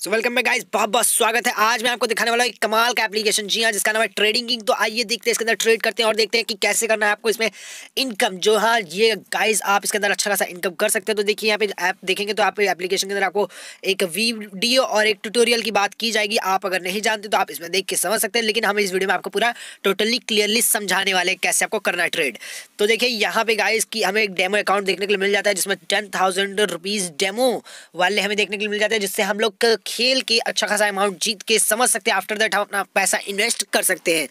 so welcome back guys बहुत बहुत स्वागत है आज मैं आपको दिखाने वाला हूँ एक कमाल का एप्लीकेशन जी हाँ जिसका नाम है ट्रेडिंग किंग तो आइए देखते हैं इसके अंदर ट्रेड करते हैं और देखते हैं कि कैसे करना है आपको इसमें इनकम जो हाँ ये गाइस आप इसके अंदर अच्छा खासा इनकम कर सकते हैं तो देखिए यहाँ पे ऐप देखेंगे तो आप एप्लीकेशन के अंदर आपको एक वीडियो और एक ट्यूटोरियल की बात की जाएगी आप अगर नहीं जानते तो आप इसमें देख के समझ सकते हैं लेकिन हम इस वीडियो में आपको पूरा टोटली क्लियरली समझाने वाले कैसे आपको करना है ट्रेड तो देखिए यहाँ पे गाइज की हमें एक डेमो अकाउंट देखने के लिए मिल जाता है जिसमें टेन थाउजेंड डेमो वाले हमें देखने के लिए मिल जाते हैं जिससे हम लोग खेल के अच्छा खासा अमाउंट जीत के समझ सकते हैं आफ्टर दैट हम अपना पैसा इन्वेस्ट कर सकते हैं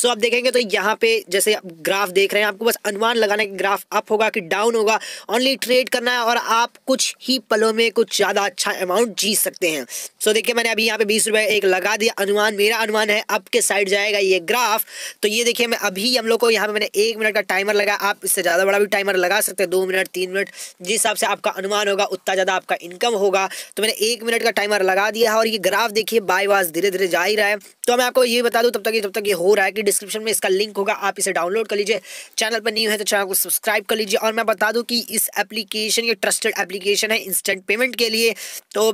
सो so, आप देखेंगे तो यहाँ पे जैसे आप ग्राफ देख रहे हैं आपको बस अनुमान लगाना है कि ग्राफ अप होगा कि डाउन होगा ओनली ट्रेड करना है और आप कुछ ही पलों में कुछ ज़्यादा अच्छा अमाउंट जीत सकते हैं सो so, देखिए मैंने अभी यहाँ पे बीस रुपये एक लगा दिया अनुमान मेरा अनुमान है अप के साइड जाएगा ये ग्राफ तो ये देखिए मैं अभी हम लोग को यहाँ पे मैंने एक मिनट का टाइमर लगाया आप इससे ज़्यादा बड़ा भी टाइमर लगा सकते हैं दो मिनट तीन मिनट जिस हिसाब से आपका अनुमान होगा उतना ज़्यादा आपका इनकम होगा तो मैंने एक मिनट का टाइमर लगा लगा दिया है और ये ग्राफ देखिए बाई धीरे धीरे जा ही रहा है तो मैं आपको ये बता दूँ तब तक ये तब तक ये हो रहा है कि डिस्क्रिप्शन में इसका लिंक होगा आप इसे डाउनलोड कर लीजिए चैनल पर न्यू है तो चैनल को सब्सक्राइब कर लीजिए और मैं बता दूँ कि इस एप्लीकेशन ये ट्रस्टेड एप्लीकेशन है इंस्टेंट पेमेंट के लिए तो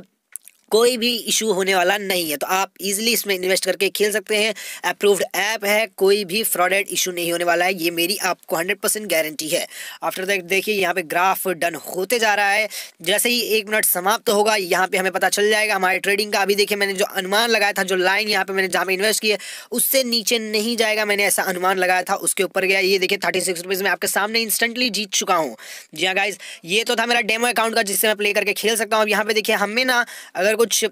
कोई भी इशू होने वाला नहीं है तो आप इजीली इसमें इन्वेस्ट करके खेल सकते हैं अप्रूव्ड ऐप है कोई भी फ्रॉडेड इशू नहीं होने वाला है ये मेरी आपको हंड्रेड परसेंट गारंटी है आफ्टर दैट देखिए यहाँ पे ग्राफ डन होते जा रहा है जैसे ही एक मिनट समाप्त तो होगा यहाँ पे हमें पता चल जाएगा हमारे ट्रेडिंग का अभी देखिए मैंने जो अनुमान लगाया था जो लाइन यहाँ पर मैंने जहाँ पे इन्वेस्ट किया उससे नीचे नहीं जाएगा मैंने ऐसा अनुमान लगाया था उसके ऊपर गया ये देखिए थर्टी सिक्स रुपीज़ में आपके सामने इंस्टेंटली जीत चुका हूँ जी हाँ गाइज ये तो था मेरा डेमो अकाउंट का जिससे मैं प्ले करके खेल सकता हूँ अब यहाँ पे देखिए हमें ना अगर कुछ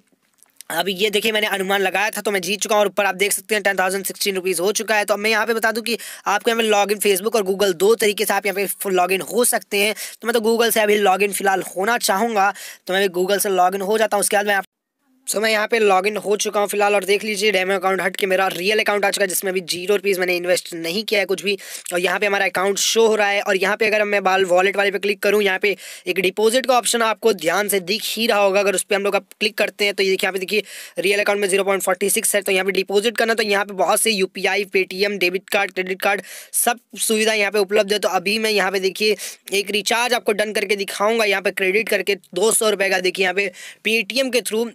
अभी ये देखिए मैंने अनुमान लगाया था तो मैं जीत चुका हूँ और ऊपर आप देख सकते हैं टेन थाउजेंड सिक्सटीन रुपीज़ हो चुका है तो अब मैं यहाँ पे बता दूँ कि आपको यहाँ पे लॉगिन फेसबुक और गूगल दो तरीके से आप यहाँ पे लॉगिन हो सकते हैं तो मैं तो गूगल से अभी लॉगिन फ़िलहाल होना चाहूँगा तो मैं भी गूगल से लॉगिन हो जाता हूँ उसके बाद मैं सो मैं यहाँ पे लॉगिन हो चुका हूँ फिलहाल और देख लीजिए डेमो अकाउंट हट के मेरा रियल अकाउंट आ चुका है जिसमें अभी जीरो रुपीज़ मैंने इन्वेस्ट नहीं किया है कुछ भी और यहाँ पे हमारा अकाउंट शो हो रहा है और यहाँ पे अगर मैं बाल वॉलेट वाले पे क्लिक करूँ यहाँ पे एक डिपॉजिट का ऑप्शन आपको ध्यान से दिख ही रहा होगा अगर उस पर हम लोग आप क्लिक करते हैं तो ये यहाँ पे देखिए रियल अकाउंट में जीरो है तो यहाँ पर डिपोजिट करना तो यहाँ पर बहुत से U P debit card credit card सब सुविधा यहाँ पर उपलब्ध है तो अभी मैं यहाँ पर देखिए एक रिचार्ज आपको डन करके दिखाऊँगा यहाँ पर क्रेडिट करके दो का देखिए यहाँ पे पेटीएम के थ्रू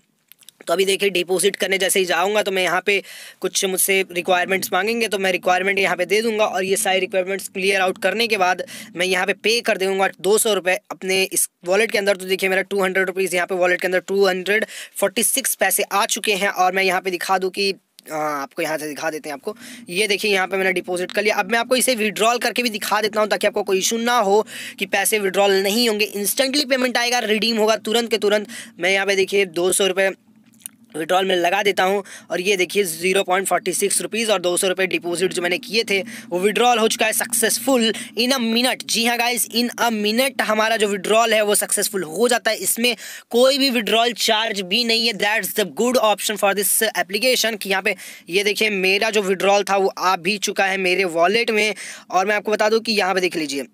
तो अभी देखिए डिपॉजिट करने जैसे ही जाऊंगा तो मैं यहाँ पे कुछ मुझसे रिक्वायरमेंट्स मांगेंगे तो मैं रिक्वायरमेंट यहाँ पे दे दूंगा और ये सारी रिक्वायरमेंट्स क्लियर आउट करने के बाद मैं यहाँ पे पे कर दूंगा दो सौ रुपये अपने इस वॉलेट के अंदर तो देखिए मेरा टू हंड्रेड रुपीज़ यहाँ पे वॉलेट के अंदर टू हंड्रेड फोर्टी सिक्स पैसे आ चुके हैं और मैं यहाँ पे दिखा दूँ कि हाँ आपको यहाँ से दिखा देते हैं आपको ये देखिए यहाँ पे मैंने डिपॉजिट कर लिया अब मैं आपको इसे विड्रॉल करके भी दिखा देता हूँ ताकि आपको कोई इशू ना हो कि पैसे विड्रॉल नहीं होंगे इंस्टेंटली पेमेंट आएगा रिडीम होगा तुरंत के तुरंत मैं यहाँ पे देखिए दो सौ रुपये विड्रॉल में लगा देता हूँ और ये देखिए zero point forty six rupees और दो सौ रुपये डिपोजिट जो मैंने किए थे वो विड्रॉल हो चुका है सक्सेसफुल इन अ मिनट जी हाँ गाइज इन अ मिनट हमारा जो विड्रॉल है वो सक्सेसफुल हो जाता है इसमें कोई भी विड्रॉल चार्ज भी नहीं है that's the good option for this application कि यहाँ पे ये देखिए मेरा जो विड्रॉल था वो आ भी चुका है मेरे वॉलेट में और मैं आपको बता दूँ कि यहाँ पर देख लीजिए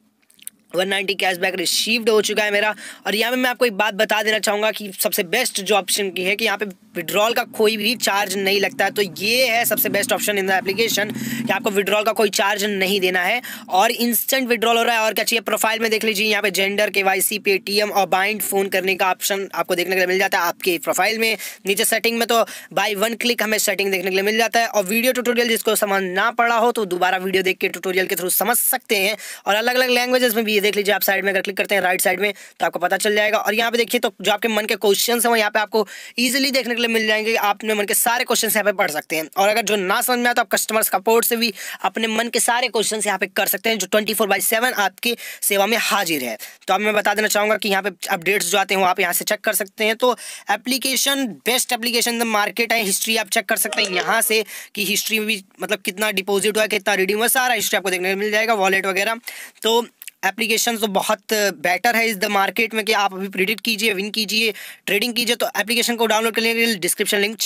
वन नाइन्टी कैशबैक रिसीव्ड हो चुका है मेरा और यहाँ पे मैं आपको एक बात बता देना चाहूँगा कि सबसे बेस्ट जो ऑप्शन की है कि यहाँ पे विड्रॉल का कोई भी चार्ज नहीं लगता है तो ये है सबसे best option in the application कि आपको विड्रॉल का कोई चार्ज नहीं देना है और इंस्टेंट विड्रॉल हो रहा है और क्या चाहिए प्रोफाइल में देख लीजिए यहाँ पे gender K Y C Paytm और बाइंड फोन करने का ऑप्शन आपको देखने के लिए मिल जाता है आपके प्रोफाइल में नीचे सेटिंग में तो बाई वन क्लिक हमें सेटिंग देखने के लिए मिल जाता है और वीडियो टूटोरियल जिसको समझना पड़ा हो तो दोबारा वीडियो देख के टूटोरियल के थ्रू समझ सकते हैं और अलग अलग लैंग्वेजेस में भी ये देख लीजिए आप साइड में अगर क्लिक करते हैं राइट साइड में तो आपको पता चल जाएगा और यहाँ पे देखिए तो जो आपके मन के क्वेश्चन है वो यहाँ पे आपको ईजिली देखने के लिए मतलब मिल जाएंगे आपने मन के सारे क्वेश्चन यहाँ पे पढ़ सकते हैं और अगर जो ना समझ में आए तो आप कस्टमर सपोर्ट से भी अपने मन के सारे क्वेश्चन यहाँ पे कर सकते हैं जो ट्वेंटी फोर बाई सेवन आपकी सेवा में हाजिर है तो अब मैं बता देना चाहूँगा कि यहाँ पे अपडेट्स जो आते हैं आप यहाँ से चेक कर सकते हैं तो application best application the market है हिस्ट्री आप चेक कर सकते हैं यहाँ से कि हिस्ट्री में भी मतलब कितना डिपॉजिट हुआ कितना रिडीम हुआ सारा हिस्ट्री आपको देखने को मिल जाएगा वॉलेट वगैरह तो एप्लीकेशन तो बहुत बेटर है इस द मार्केट में कि आप अभी प्रिडिक्ट कीजिए विन कीजिए ट्रेडिंग कीजिए तो एप्लीकेशन को डाउनलोड करने के लिए डिस्क्रिप्शन लिंक